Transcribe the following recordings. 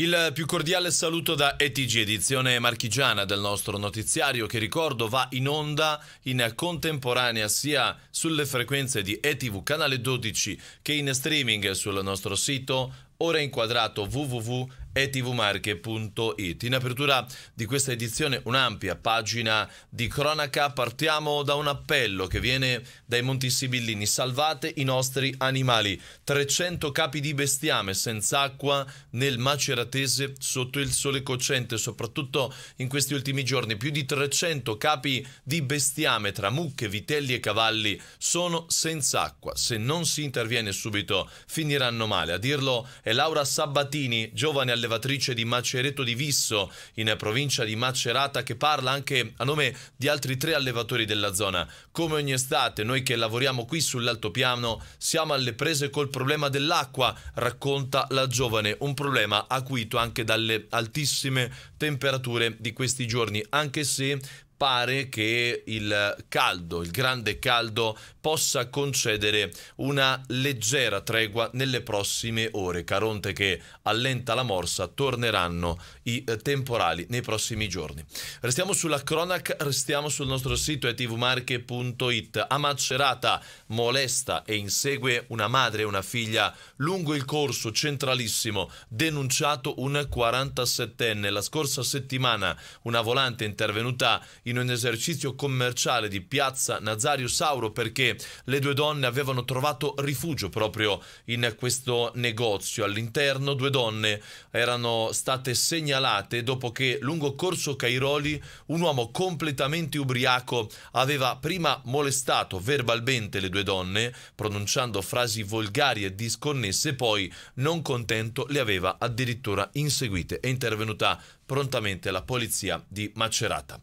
Il più cordiale saluto da ETG, edizione marchigiana del nostro notiziario che ricordo va in onda in contemporanea sia sulle frequenze di ETV canale 12 che in streaming sul nostro sito ora inquadrato www e tvmarche.it. In apertura di questa edizione un'ampia pagina di cronaca, partiamo da un appello che viene dai Monti Sibillini, salvate i nostri animali, 300 capi di bestiame senza acqua nel maceratese sotto il sole cocente, soprattutto in questi ultimi giorni, più di 300 capi di bestiame tra mucche, vitelli e cavalli sono senza acqua, se non si interviene subito finiranno male, a dirlo è Laura Sabatini, giovane allevatrice di Macereto di Visso, in provincia di Macerata, che parla anche a nome di altri tre allevatori della zona. Come ogni estate, noi che lavoriamo qui sull'altopiano siamo alle prese col problema dell'acqua, racconta la giovane, un problema acuito anche dalle altissime temperature di questi giorni, anche se pare che il caldo, il grande caldo, possa concedere una leggera tregua nelle prossime ore. Caronte che allenta la morsa, torneranno i eh, temporali nei prossimi giorni. Restiamo sulla cronaca, restiamo sul nostro sito etvmarche.it. A Macerata molesta e insegue una madre e una figlia lungo il corso centralissimo, denunciato un 47enne. La scorsa settimana una volante intervenuta in in un esercizio commerciale di piazza Nazario Sauro perché le due donne avevano trovato rifugio proprio in questo negozio. All'interno due donne erano state segnalate dopo che lungo Corso Cairoli un uomo completamente ubriaco aveva prima molestato verbalmente le due donne, pronunciando frasi volgari e disconnesse, poi non contento le aveva addirittura inseguite. È intervenuta prontamente la polizia di Macerata.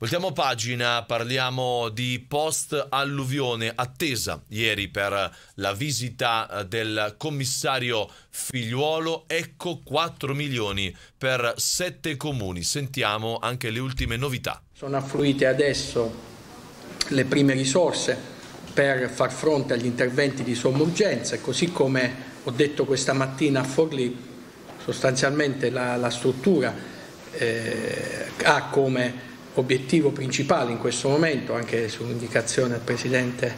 Voltiamo pagina, parliamo di post alluvione attesa ieri per la visita eh, del commissario Figliuolo, ecco 4 milioni per 7 comuni. Sentiamo anche le ultime novità. Sono affluite adesso le prime risorse per far fronte agli interventi di somma urgenza, così come ho detto questa mattina a Forlì, sostanzialmente la, la struttura eh, ha come obiettivo principale in questo momento, anche su indicazione del Presidente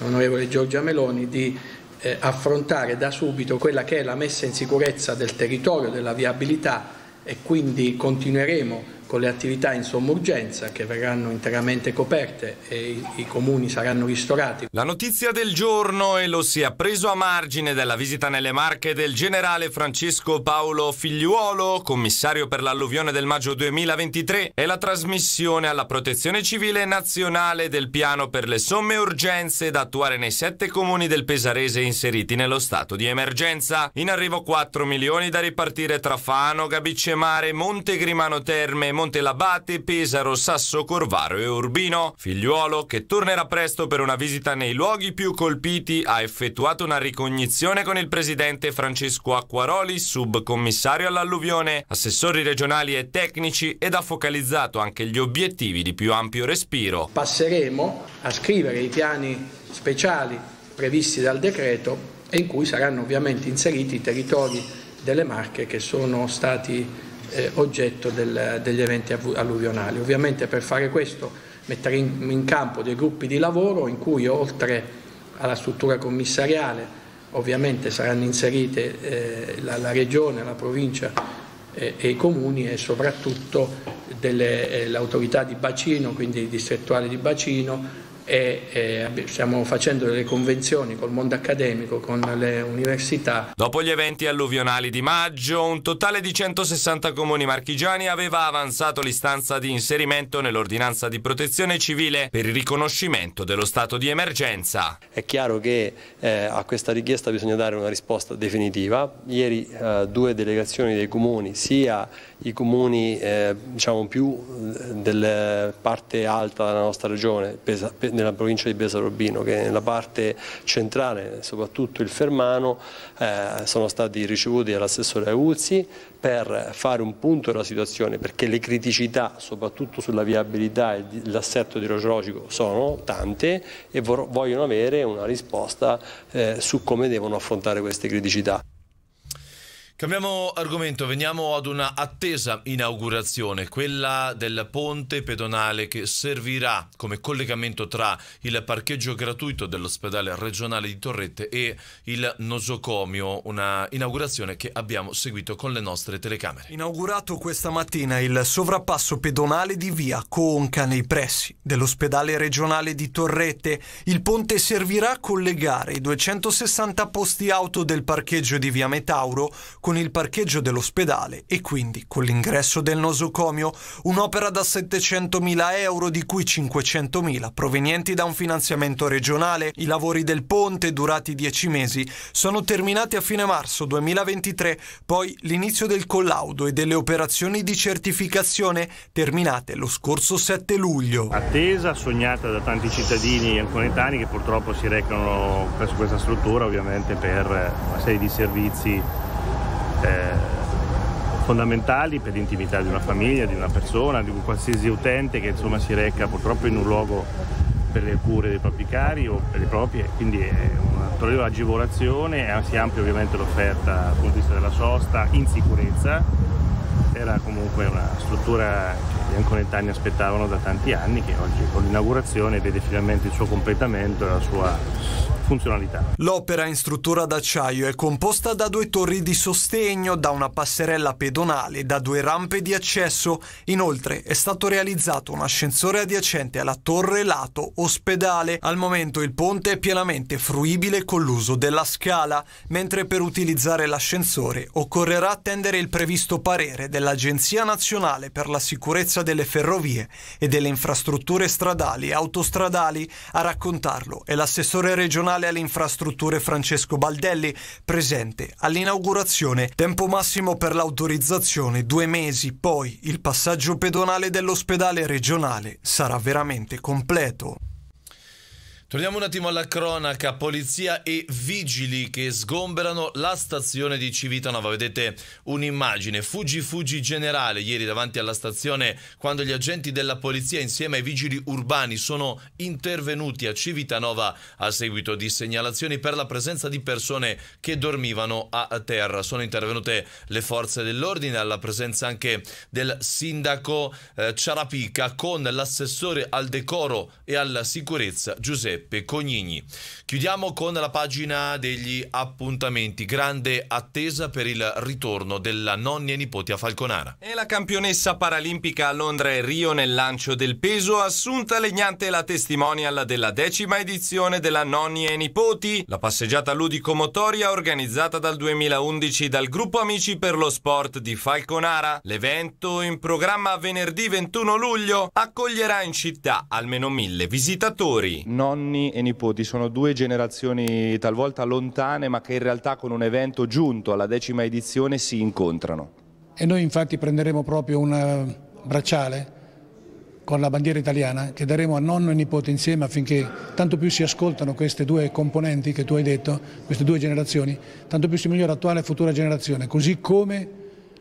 onorevole Giorgia Meloni, di eh, affrontare da subito quella che è la messa in sicurezza del territorio, della viabilità e quindi continueremo a con le attività in somma urgenza che verranno interamente coperte e i, i comuni saranno ristorati. La notizia del giorno e lo si è preso a margine della visita nelle Marche del generale Francesco Paolo Figliuolo, commissario per l'alluvione del maggio 2023 e la trasmissione alla protezione civile nazionale del piano per le somme urgenze da attuare nei sette comuni del Pesarese inseriti nello stato di emergenza. In arrivo 4 milioni da ripartire tra Fano, Gabicemare, Monte Grimano Terme, Montelabate, Pesaro, Sasso Corvaro e Urbino. Figliuolo, che tornerà presto per una visita nei luoghi più colpiti, ha effettuato una ricognizione con il presidente Francesco Acquaroli, subcommissario all'alluvione, assessori regionali e tecnici ed ha focalizzato anche gli obiettivi di più ampio respiro. Passeremo a scrivere i piani speciali previsti dal decreto e in cui saranno ovviamente inseriti i territori delle Marche che sono stati eh, oggetto del, degli eventi alluvionali. Ovviamente per fare questo mettere in, in campo dei gruppi di lavoro in cui oltre alla struttura commissariale ovviamente saranno inserite eh, la, la, regione, la provincia eh, e i comuni e soprattutto eh, l'autorità di bacino, quindi distrettuale di bacino, e, stiamo facendo delle convenzioni col mondo accademico, con le università. Dopo gli eventi alluvionali di maggio, un totale di 160 comuni marchigiani aveva avanzato l'istanza di inserimento nell'ordinanza di protezione civile per il riconoscimento dello stato di emergenza. È chiaro che eh, a questa richiesta bisogna dare una risposta definitiva. Ieri eh, due delegazioni dei comuni, sia i comuni eh, diciamo più eh, della parte alta della nostra regione, pesa, nella provincia di Besarobino che nella parte centrale, soprattutto il Fermano, eh, sono stati ricevuti dall'assessore Aguzzi per fare un punto della situazione perché le criticità soprattutto sulla viabilità e l'assetto idrogeologico sono tante e vogliono avere una risposta eh, su come devono affrontare queste criticità. Cambiamo argomento, veniamo ad una attesa inaugurazione, quella del ponte pedonale che servirà come collegamento tra il parcheggio gratuito dell'ospedale regionale di Torrette e il nosocomio, una inaugurazione che abbiamo seguito con le nostre telecamere. Inaugurato questa mattina il sovrappasso pedonale di via Conca nei pressi dell'ospedale regionale di Torrette, il ponte servirà a collegare i 260 posti auto del parcheggio di via Metauro con con il parcheggio dell'ospedale e quindi con l'ingresso del nosocomio, un'opera da 700.000 euro di cui 500.000 provenienti da un finanziamento regionale. I lavori del ponte, durati 10 mesi, sono terminati a fine marzo 2023, poi l'inizio del collaudo e delle operazioni di certificazione terminate lo scorso 7 luglio. Attesa, sognata da tanti cittadini anconetani che purtroppo si recano presso questa struttura ovviamente per una serie di servizi eh, fondamentali per l'intimità di una famiglia, di una persona, di un qualsiasi utente che insomma, si reca purtroppo in un luogo per le cure dei propri cari o per le proprie, quindi è una ulteriore agevolazione, si amplia ovviamente l'offerta dal punto di vista della sosta in sicurezza, era comunque una struttura che gli anconetani aspettavano da tanti anni che oggi con l'inaugurazione vede finalmente il suo completamento e la sua funzionalità. L'opera in struttura d'acciaio è composta da due torri di sostegno, da una passerella pedonale, da due rampe di accesso. Inoltre è stato realizzato un ascensore adiacente alla torre lato ospedale. Al momento il ponte è pienamente fruibile con l'uso della scala, mentre per utilizzare l'ascensore occorrerà attendere il previsto parere dell'Agenzia Nazionale per la Sicurezza delle Ferrovie e delle Infrastrutture Stradali e Autostradali. A raccontarlo è l'assessore regionale Generale alle Infrastrutture Francesco Baldelli, presente all'inaugurazione. Tempo massimo per l'autorizzazione, due mesi, poi il passaggio pedonale dell'ospedale regionale sarà veramente completo. Torniamo un attimo alla cronaca, polizia e vigili che sgomberano la stazione di Civitanova, vedete un'immagine, fuggi fuggi generale ieri davanti alla stazione quando gli agenti della polizia insieme ai vigili urbani sono intervenuti a Civitanova a seguito di segnalazioni per la presenza di persone che dormivano a terra, sono intervenute le forze dell'ordine alla presenza anche del sindaco eh, Ciarapica con l'assessore al decoro e alla sicurezza Giuseppe Giuseppe Cognini. Chiudiamo con la pagina degli appuntamenti. Grande attesa per il ritorno della nonna e nipoti a Falconara. E la campionessa paralimpica a Londra e Rio nel lancio del peso, Assunta Legnante è la testimonial della decima edizione della nonni e nipoti. La passeggiata ludico-motoria organizzata dal 2011 dal gruppo Amici per lo Sport di Falconara. L'evento, in programma venerdì 21 luglio, accoglierà in città almeno mille visitatori. Non nonni e nipoti, sono due generazioni talvolta lontane ma che in realtà con un evento giunto alla decima edizione si incontrano. E noi infatti prenderemo proprio un eh, bracciale con la bandiera italiana che daremo a nonno e nipote insieme affinché tanto più si ascoltano queste due componenti che tu hai detto, queste due generazioni, tanto più si migliora l'attuale e futura generazione, così come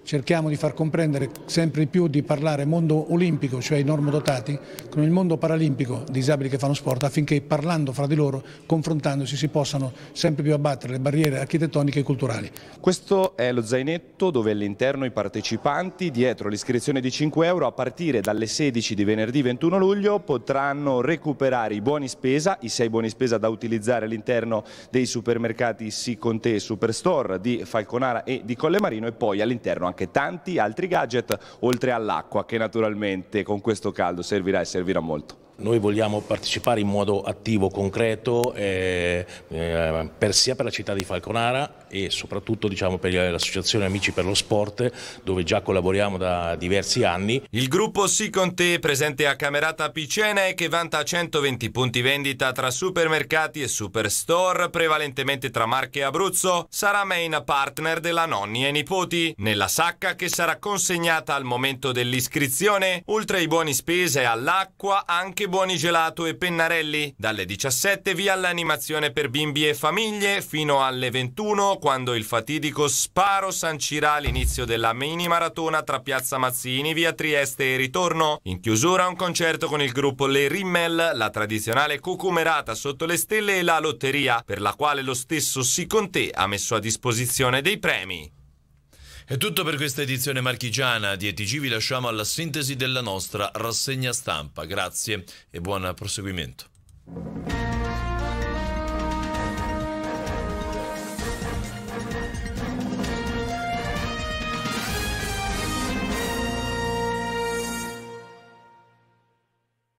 cerchiamo di far comprendere sempre di più di parlare mondo olimpico, cioè i normodotati, con il mondo paralimpico, disabili che fanno sport, affinché parlando fra di loro, confrontandosi, si possano sempre più abbattere le barriere architettoniche e culturali. Questo è lo zainetto dove all'interno i partecipanti, dietro l'iscrizione di 5 euro, a partire dalle 16 di venerdì 21 luglio, potranno recuperare i buoni spesa, i 6 buoni spesa da utilizzare all'interno dei supermercati Siconte e Superstore di Falconara e di Colle Marino e poi all'interno anche tanti altri gadget, oltre all'acqua che naturalmente con questo caldo servirà e servirà molto. Noi vogliamo partecipare in modo attivo, concreto, eh, eh, per, sia per la città di Falconara e soprattutto diciamo, per l'associazione Amici per lo Sport dove già collaboriamo da diversi anni. Il gruppo Siconte presente a Camerata Picena e che vanta 120 punti vendita tra supermercati e superstore prevalentemente tra Marche e Abruzzo sarà main partner della nonni e nipoti nella sacca che sarà consegnata al momento dell'iscrizione oltre ai buoni spese e all'acqua anche buoni gelato e pennarelli dalle 17 via l'animazione per bimbi e famiglie fino alle 21 quando il fatidico sparo sancirà l'inizio della mini maratona tra Piazza Mazzini, via Trieste e ritorno. In chiusura un concerto con il gruppo Le Rimmel, la tradizionale cucumerata sotto le stelle e la lotteria, per la quale lo stesso Siconte ha messo a disposizione dei premi. È tutto per questa edizione marchigiana di ETG, vi lasciamo alla sintesi della nostra rassegna stampa. Grazie e buon proseguimento.